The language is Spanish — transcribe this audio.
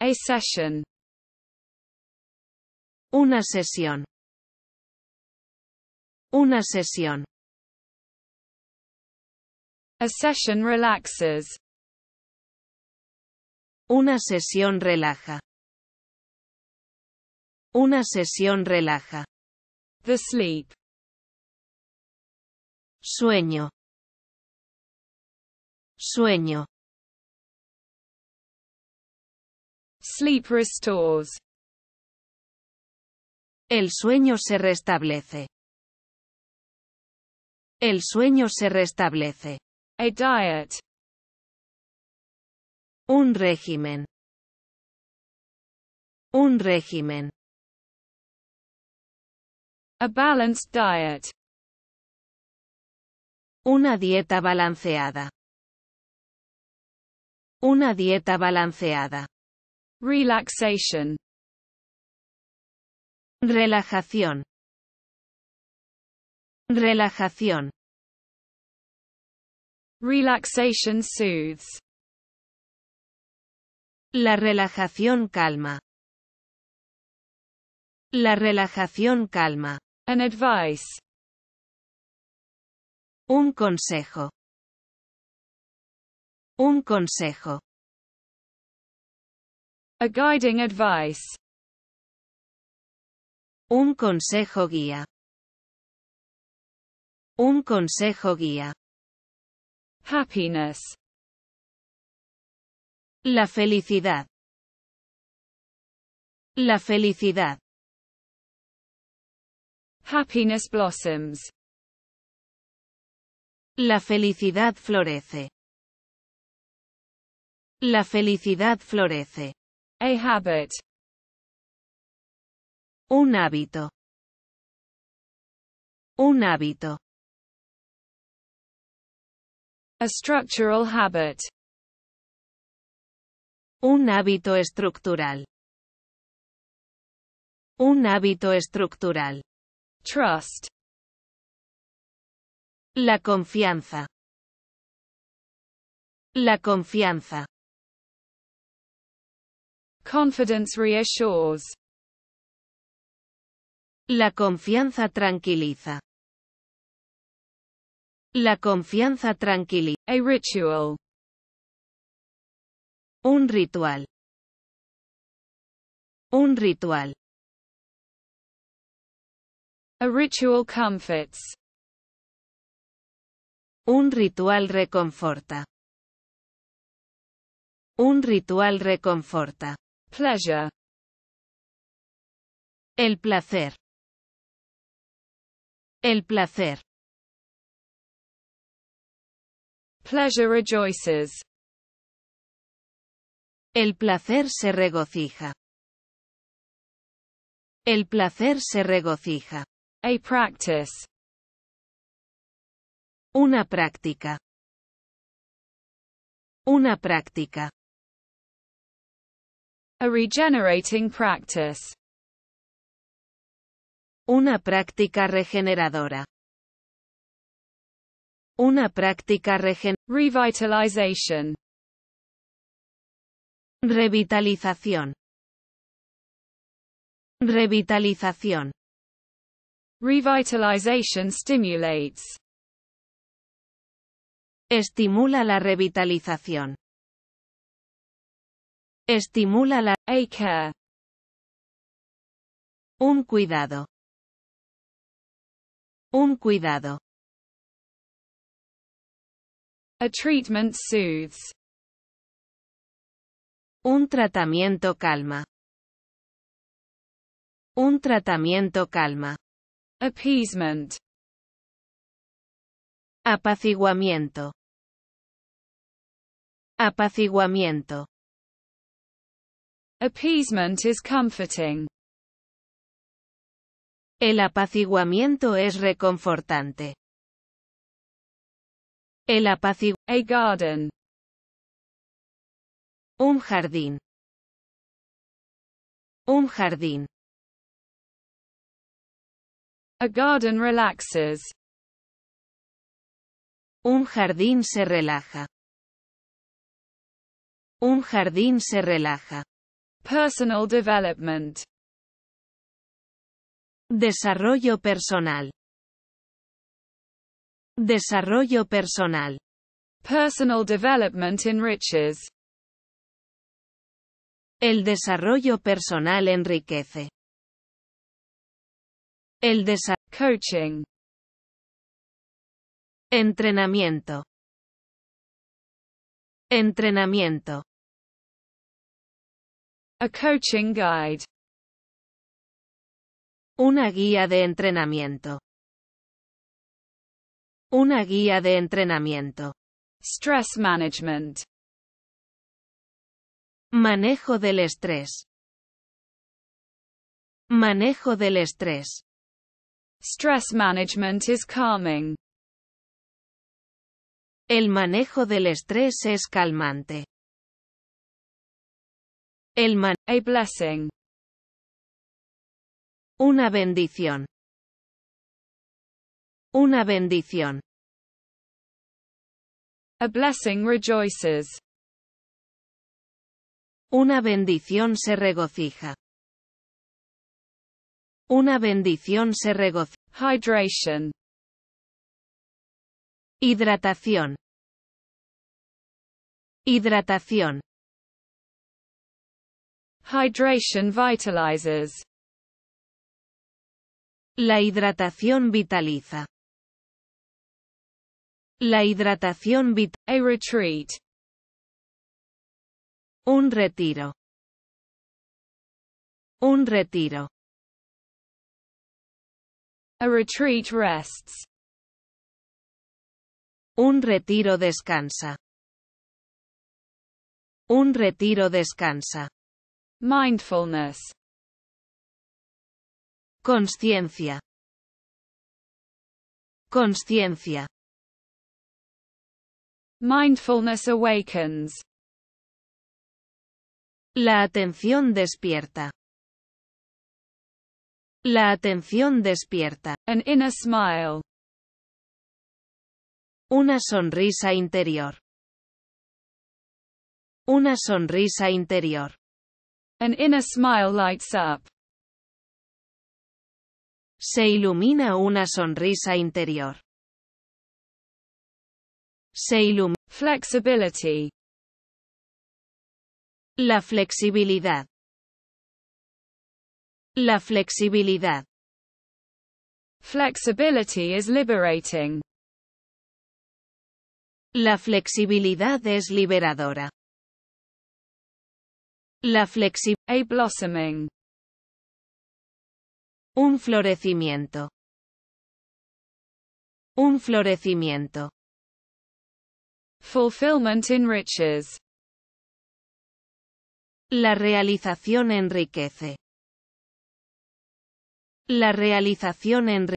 A session. Una sesión. Una sesión. A session relaxes. Una sesión relaja. Una sesión relaja. The sleep. Sueño. Sueño. Sleep restores. El sueño se restablece. El sueño se restablece. A diet. Un régimen. Un régimen. A balanced diet. Una dieta balanceada. Una dieta balanceada. Relaxation. Relajación. Relajación. Relaxation soothes. La relajación calma. La relajación calma. An advice. Un consejo. Un consejo. A guiding advice. Un consejo guía. Un consejo guía. Happiness. La felicidad. La felicidad. Happiness blossoms. La felicidad florece. La felicidad florece. A habit. Un hábito. Un hábito. A structural habit. Un hábito estructural. Un hábito estructural. Trust. La confianza. La confianza. Confidence reassures. La confianza tranquiliza. La confianza tranquiliza. A ritual. Un ritual. Un ritual. A ritual comforts. Un ritual reconforta. Un ritual reconforta. Pleasure. El placer. El placer. Pleasure rejoices. El placer se regocija. El placer se regocija. A practice. Una práctica. Una práctica. A regenerating practice. Una práctica regeneradora. Una práctica revitalization. Revitalización. Revitalización. Revitalization stimulates. Estimula la revitalización. Estimula la Un cuidado. Un cuidado. A treatment soothes. Un tratamiento calma. Un tratamiento calma. Appeasement. Apaciguamiento. Apaciguamiento. Appeasement is comforting. El apaciguamiento es reconfortante. El apaciguamiento. A garden. Un jardín. Un jardín. A garden relaxes. Un jardín se relaja. Un jardín se relaja. Personal development. Desarrollo personal. Desarrollo personal. Personal development enriches. El desarrollo personal enriquece. El Coaching. Entrenamiento. Entrenamiento. A coaching guide. Una guía de entrenamiento. Una guía de entrenamiento. Stress management. Manejo del estrés. Manejo del estrés. Stress management is calming. El manejo del estrés es calmante. El man, a blessing. Una bendición. Una bendición. A blessing rejoices. Una bendición se regocija. Una bendición se regocija. Hydration. Hidratación. Hidratación. Hydration vitalizes. La hidratación vitaliza. La hidratación vit A retreat. Un retiro. Un retiro. A retreat rests. Un retiro descansa. Un retiro descansa. Mindfulness. Consciencia. Consciencia. Mindfulness awakens. La atención despierta. La atención despierta. An inner smile. Una sonrisa interior. Una sonrisa interior. An inner smile lights up. Se ilumina una sonrisa interior. Se Flexibility. La flexibilidad. La flexibilidad. Flexibility is liberating. La flexibilidad es liberadora. La flexi a blossoming. Un florecimiento. Un florecimiento. Fulfillment enriches. La realización enriquece. La realización enriquece.